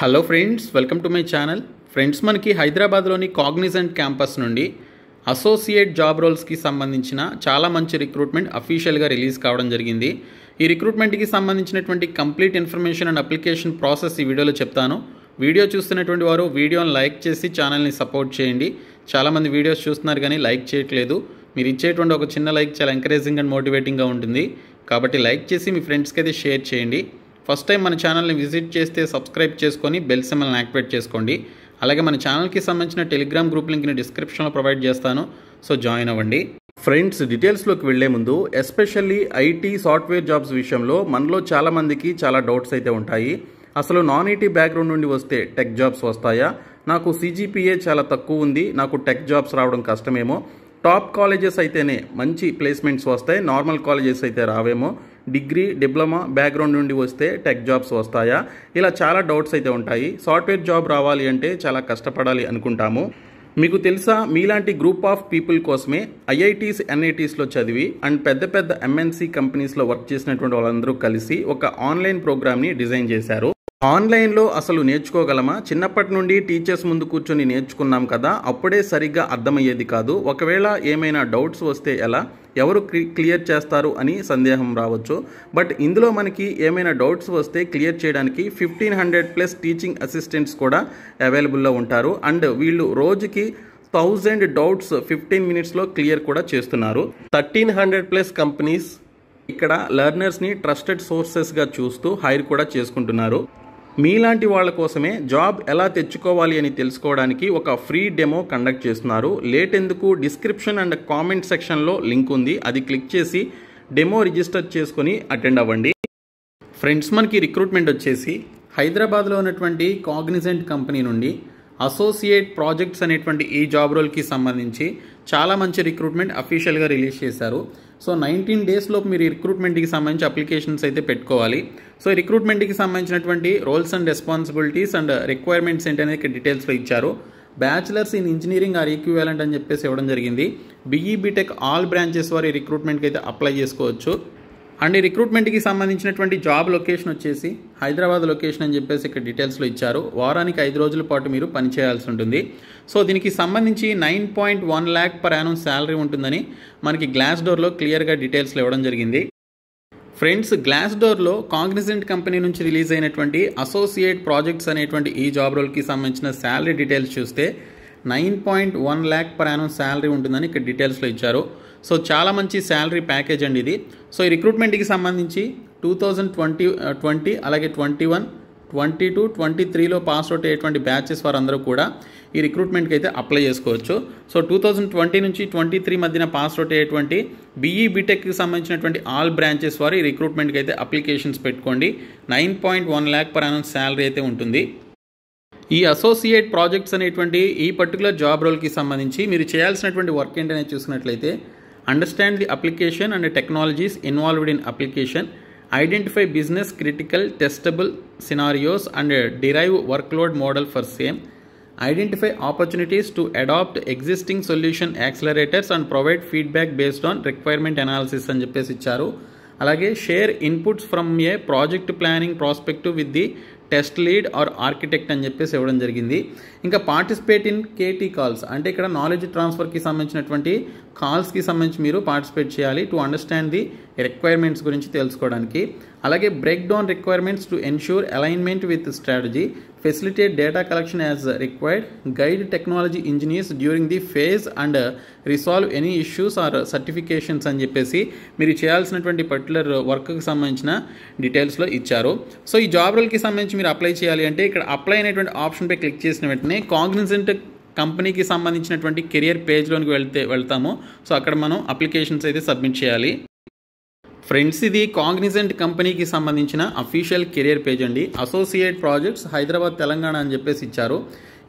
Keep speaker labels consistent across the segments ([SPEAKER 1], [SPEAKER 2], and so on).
[SPEAKER 1] hello friends welcome to my channel friends మనకి హైదరాబాద్లోని Cognizant campus నుండి అసోసియేట్ జాబ్ రోల్స్కి సంబంధించిన చాలా మంచి రిక్రూట్మెంట్ అఫీషియల్గా రిలీజ్ కావడం జరిగింది ఈ రిక్రూట్మెంట్కి సంబంధించినటువంటి complete information and application process ఈ వీడియోలో చెప్తాను వీడియో చూస్తున్నటువంటి వారు వీడియోని లైక్ చేసి ఛానల్ని సపోర్ట్ చేయండి చాలామంది వీడియోస్ చూస్తున్నారు కానీ లైక్ చేయట్లేదు మీరు ఇచ్చేటువంటి ఒక చిన్న లైక్ చాలా ఎంకరేజింగ్ అండ్ మోటివేటింగ్గా ఉంటుంది కాబట్టి లైక్ చేసి మీ ఫ్రెండ్స్కి అయితే షేర్ చేయండి ఫస్ట్ టైం మన ఛానల్ని విజిట్ చేస్తే సబ్స్క్రైబ్ చేసుకొని బెల్ సిమ్మల్ని యాక్టివేట్ చేసుకోండి అలాగే మన ఛానల్కి సంబంధించిన టెలిగ్రామ్ గ్రూప్ లింక్ని డిస్క్రిప్షన్లో ప్రొవైడ్ చేస్తాను సో జాయిన్ అవ్వండి ఫ్రెండ్స్ డీటెయిల్స్లోకి వెళ్లే ముందు ఎస్పెషల్లీ ఐటీ సాఫ్ట్వేర్ జాబ్స్ విషయంలో మనలో చాలామందికి చాలా డౌట్స్ అయితే ఉంటాయి అసలు నాన్ ఐటీ బ్యాక్గ్రౌండ్ నుండి వస్తే టెక్ జాబ్స్ వస్తాయా నాకు సీజీపీఏ చాలా తక్కువ ఉంది నాకు టెక్ జాబ్స్ రావడం కష్టమేమో టాప్ కాలేజెస్ అయితేనే మంచి ప్లేస్మెంట్స్ వస్తాయి నార్మల్ కాలేజెస్ అయితే రావేమో డిగ్రీ డిప్లొమా బ్యాక్గ్రౌండ్ నుండి వస్తే టెక్ జాబ్స్ వస్తాయా ఇలా చాలా డౌట్స్ అయితే ఉంటాయి సాఫ్ట్వేర్ జాబ్ రావాలి అంటే చాలా కష్టపడాలి అనుకుంటాము మీకు తెలుసా మీలాంటి గ్రూప్ ఆఫ్ పీపుల్ కోసమే ఐఐటీస్ ఎన్ఐటీస్లో చదివి అండ్ పెద్ద పెద్ద ఎంఎన్సీ కంపెనీస్లో వర్క్ చేసినటువంటి వాళ్ళందరూ కలిసి ఒక ఆన్లైన్ ప్రోగ్రామ్ని డిజైన్ చేశారు ఆన్లైన్లో అసలు నేర్చుకోగలమా చిన్నప్పటి నుండి టీచర్స్ ముందు కూర్చొని నేర్చుకున్నాం కదా అప్పుడే సరిగ్గా అర్థమయ్యేది కాదు ఒకవేళ ఏమైనా డౌట్స్ వస్తే ఎలా ఎవరు క్లియర్ చేస్తారు అని సందేహం రావచ్చు బట్ ఇందులో మనకి ఏమైనా డౌట్స్ వస్తే క్లియర్ చేయడానికి fifteen hundred plus teaching assistants కూడా అవైలబుల్లో ఉంటారు అండ్ వీళ్ళు రోజుకి థౌజండ్ డౌట్స్ ఫిఫ్టీన్ మినిట్స్లో క్లియర్ కూడా చేస్తున్నారు థర్టీన్ హండ్రెడ్ ప్లస్ కంపెనీస్ ఇక్కడ లెర్నర్స్ని ట్రస్టెడ్ సోర్సెస్గా చూస్తూ హైర్ కూడా చేసుకుంటున్నారు మీలాంటి వాళ్ళ కోసమే జాబ్ ఎలా తెచ్చుకోవాలి అని తెలుసుకోవడానికి ఒక ఫ్రీ డెమో కండక్ట్ చేస్తున్నారు లేట్ ఎందుకు డిస్క్రిప్షన్ అండ్ కామెంట్ సెక్షన్లో లింక్ ఉంది అది క్లిక్ చేసి డెమో రిజిస్టర్ చేసుకొని అటెండ్ అవ్వండి ఫ్రెండ్స్ మనకి రిక్రూట్మెంట్ వచ్చేసి హైదరాబాద్లో ఉన్నటువంటి కాగ్నిజెంట్ కంపెనీ నుండి అసోసియేట్ ప్రాజెక్ట్స్ అనేటువంటి ఈ జాబ్ రోల్కి సంబంధించి చాలా మంచి రిక్రూట్మెంట్ అఫీషియల్గా రిలీజ్ చేశారు సో నైన్టీన్ లోపు మీరు రిక్రూట్మెంట్కి సంబంధించి అప్లికేషన్స్ అయితే పెట్టుకోవాలి సో రిక్రూట్మెంట్కి సంబంధించినటువంటి roles and responsibilities and requirements ఏంటి అనేది డీటెయిల్స్లో ఇచ్చారు bachelors in engineering or equivalent అని చెప్పేసి ఇవ్వడం జరిగింది బీఈబీటెక్ ఆల్ బ్రాంచెస్ వారి రిక్రూట్మెంట్కి అయితే అప్లై చేసుకోవచ్చు అండ్ రిక్రూట్మెంట్కి సంబంధించినటువంటి జాబ్ లొకేషన్ వచ్చేసి హైదరాబాద్ లొకేషన్ అని చెప్పేసి ఇక్కడ డీటెయిల్స్లో ఇచ్చారు వారానికి ఐదు రోజుల పాటు మీరు పనిచేయాల్సి ఉంటుంది సో దీనికి సంబంధించి nine point one lakh per annum salary ఉంటుందని మనకి గ్లాస్ డోర్లో క్లియర్గా డీటెయిల్స్లో ఇవ్వడం జరిగింది ఫ్రెండ్స్ గ్లాస్ డోర్లో కాంగ్నిజెంట్ కంపెనీ నుంచి రిలీజ్ అయినటువంటి అసోసియేట్ ప్రాజెక్ట్స్ అనేటువంటి ఈ జాబ్ రోల్కి సంబంధించిన శాలరీ డీటెయిల్స్ చూస్తే nine point one lakh per annum salary ఉంటుందని ఇక్కడ డీటెయిల్స్లో ఇచ్చారు సో చాలా మంచి శాలరీ ప్యాకేజ్ అండి ఇది సో ఈ రిక్రూట్మెంట్కి సంబంధించి టూ థౌజండ్ ట్వంటీ ట్వంటీ అలాగే twenty one twenty two twenty త్రీలో పాస్ అవుట్ అయ్యేటువంటి బ్యాచెస్ వారందరూ కూడా ఈ రిక్రూట్మెంట్కి అయితే అప్లై చేసుకోవచ్చు సో టూ థౌజండ్ ట్వంటీ నుంచి ట్వంటీ త్రీ మధ్యన పాస్ అవుట్ అయ్యేటువంటి బీఈ బీటెక్కి e సంబంధించినటువంటి ఆల్ బ్రాంచెస్ వారు ఈ రిక్రూట్మెంట్కి అయితే అప్లికేషన్స్ పెట్టుకోండి nine point one lakh per annum salary అయితే ఉంటుంది ఈ అసోసియేట్ ప్రాజెక్ట్స్ అనేటువంటి ఈ పర్టికులర్ జాబ్ రోల్కి సంబంధించి మీరు చేయాల్సినటువంటి వర్క్ ఏంటనేది చూసినట్లయితే understand the application and technologies involved in application identify business critical testable scenarios and derive workload model for same identify opportunities to adapt existing solution accelerators and provide feedback based on requirement analysis అని చెప్పేసి ఇచ్చారు అలాగే share inputs from a project planning prospective with the test lead or architect అని చెప్పేసి ఇవ్వడం జరిగింది ఇంకా participate in KT calls అంటే ఇక్కడ నాలెడ్జ్ ట్రాన్స్ఫర్కి సంబంధించినటువంటి కాల్స్కి సంబంధించి మీరు పార్టిసిపేట్ చేయాలి టు అండర్స్టాండ్ ది రిక్వైర్మెంట్స్ గురించి తెలుసుకోవడానికి అలాగే break down requirements to ensure alignment with strategy facilitate data collection as required guide technology engineers during the phase and resolve any issues or certifications అని చెప్పేసి మీరు చేయాల్సినటువంటి పర్టికులర్ వర్క్కి సంబంధించిన డీటెయిల్స్లో ఇచ్చారు సో ఈ జాబ్ రోల్కి సంబంధించి మీరు అప్లై చేయాలి అంటే ఇక్కడ అప్లై అనేటువంటి ఆప్షన్పై క్లిక్ చేసిన వెంటనే కాగ్నిజెంట్ కంపెనీకి సంబంధించినటువంటి కెరియర్ పేజ్లోనికి వెళ్తే వెళ్తాము సో అక్కడ మనం అప్లికేషన్స్ అయితే సబ్మిట్ చేయాలి ఫ్రెండ్స్ ఇది కాంగ్నిజెంట్ కంపెనీకి సంబంధించిన అఫీషియల్ కెరియర్ పేజ్ అండి అసోసియేట్ ప్రాజెక్ట్స్ హైదరాబాద్ తెలంగాణ అని చెప్పేసి ఇచ్చారు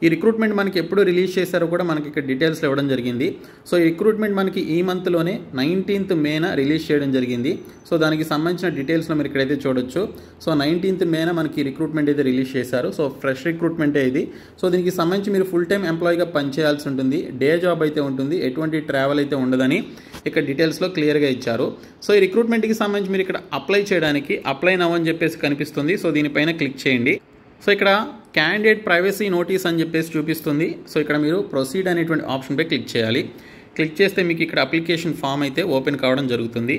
[SPEAKER 1] ఈ రిక్రూట్మెంట్ మనకి ఎప్పుడు రిలీజ్ చేశారో కూడా మనకి ఇక్కడ డీటెయిల్స్లో ఇవ్వడం జరిగింది సో ఈ రిక్రూట్మెంట్ మనకి ఈ మంత్లోనే నైన్టీన్త్ మేన రిలీజ్ చేయడం జరిగింది సో దానికి సంబంధించిన డీటెయిల్స్లో మీరు ఇక్కడైతే చూడొచ్చు సో నైన్టీన్త్ మేన మనకి రిక్రూట్మెంట్ అయితే రిలీజ్ చేశారు సో ఫ్రెష్ రిక్రూట్మెంటే ఇది సో దీనికి సంబంధించి మీరు ఫుల్ టైం ఎంప్లాయీగా పనిచేయాల్సి ఉంటుంది డే జాబ్ అయితే ఉంటుంది ఎటువంటి ట్రావెల్ అయితే ఉండదని ఇక్కడ డీటెయిల్స్లో క్లియర్గా ఇచ్చారు సో ఈ రిక్రూట్మెంట్కి సంబంధించి మీరు ఇక్కడ అప్లై చేయడానికి అప్లై నవ్వని అని చెప్పేసి కనిపిస్తుంది సో దీనిపైన క్లిక్ చేయండి సో ఇక్కడ క్యాండిడేట్ ప్రైవసీ నోటీస్ అని చెప్పేసి చూపిస్తుంది సో ఇక్కడ మీరు ప్రొసీడ్ అనేటువంటి ఆప్షన్పై క్లిక్ చేయాలి క్లిక్ చేస్తే మీకు ఇక్కడ అప్లికేషన్ ఫామ్ అయితే ఓపెన్ కావడం జరుగుతుంది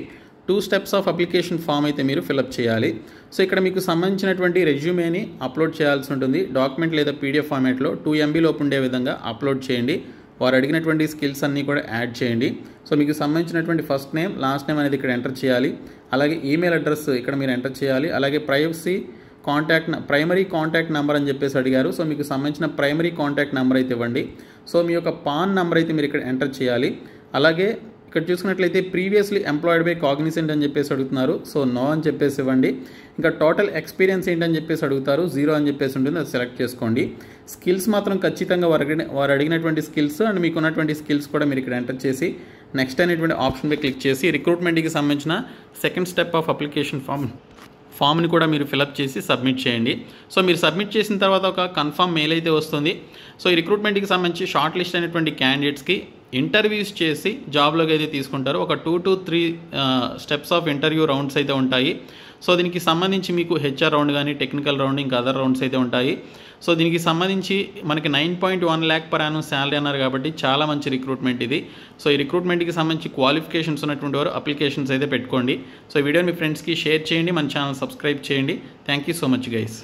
[SPEAKER 1] two steps of application form అయితే మీరు ఫిలప్ చేయాలి సో ఇక్కడ మీకు సంబంధించినటువంటి రెజ్యూమేని అప్లోడ్ చేయాల్సి ఉంటుంది డాక్యుమెంట్ లేదా పీడిఎఫ్ ఫార్మేట్లో టూ ఎంబీలోపు ఉండే విధంగా అప్లోడ్ చేయండి వారు అడిగినటువంటి స్కిల్స్ అన్నీ కూడా యాడ్ చేయండి సో మీకు సంబంధించినటువంటి ఫస్ట్ నేమ్ లాస్ట్ నేమ్ అనేది ఇక్కడ ఎంటర్ చేయాలి అలాగే ఈమెయిల్ అడ్రస్ ఇక్కడ మీరు ఎంటర్ చేయాలి అలాగే privacy contact primary contact number అని చెప్పేసి అడిగారు సో మీకు సంబంధించిన ప్రైమరీ కాంటాక్ట్ నెంబర్ అయితే ఇవ్వండి సో మీ యొక్క పాన్ నెంబర్ అయితే మీరు ఇక్కడ ఎంటర్ చేయాలి అలాగే ఇక్కడ చూసుకున్నట్లయితే ప్రీవియస్లీ ఎంప్లాయిడ్ బై కాగ్నిసెంట్ అని చెప్పేసి అడుగుతున్నారు సో నో అని చెప్పేసి ఇవ్వండి ఇంకా టోటల్ ఎక్స్పీరియన్స్ ఏంటని చెప్పేసి అడుగుతారు జీరో అని చెప్పేసి ఉంటుంది అది సెలెక్ట్ చేసుకోండి స్కిల్స్ మాత్రం ఖచ్చితంగా వారు వారు అడిగినటువంటి స్కిల్స్ అండ్ మీకు ఉన్నటువంటి స్కిల్స్ కూడా మీరు ఇక్కడ ఎంటర్ చేసి నెక్స్ట్ అనేటువంటి ఆప్షన్పై క్లిక్ చేసి రిక్రూట్మెంట్కి సంబంధించిన second step of application form ఫామ్ని కూడా మీరు ఫిలప్ చేసి సబ్మిట్ చేయండి సో మీరు సబ్మిట్ చేసిన తర్వాత ఒక కన్ఫామ్ మెయిల్ అయితే వస్తుంది సో ఈ రిక్రూట్మెంట్కి సంబంధించి షార్ట్ లిస్ట్ అయినటువంటి క్యాండిడేట్స్కి ఇంటర్వ్యూస్ చేసి జాబ్లోకి అయితే తీసుకుంటారు ఒక two to three steps of interview rounds అయితే ఉంటాయి సో దీనికి సంబంధించి మీకు హెచ్ఆర్ రౌండ్ కానీ టెక్నికల్ రౌండ్ ఇంకా అదర్ రౌండ్స్ అయితే ఉంటాయి సో దీనికి సంబంధించి మనకి nine point one lakh per annum salary అన్నారు కాబట్టి చాలా మంచి రిక్రూట్మెంట్ ఇది సో ఈ రిక్రూట్మెంట్కి సంబంధించి క్వాలిఫికేషన్స్ ఉన్నటువంటి వారు అప్లికేషన్స్ అయితే పెట్టుకోండి సో ఈ వీడియో మీ ఫ్రెండ్స్కి షేర్ చేయండి మన ఛానల్ సబ్స్క్రైబ్ చేయండి thank you so much guys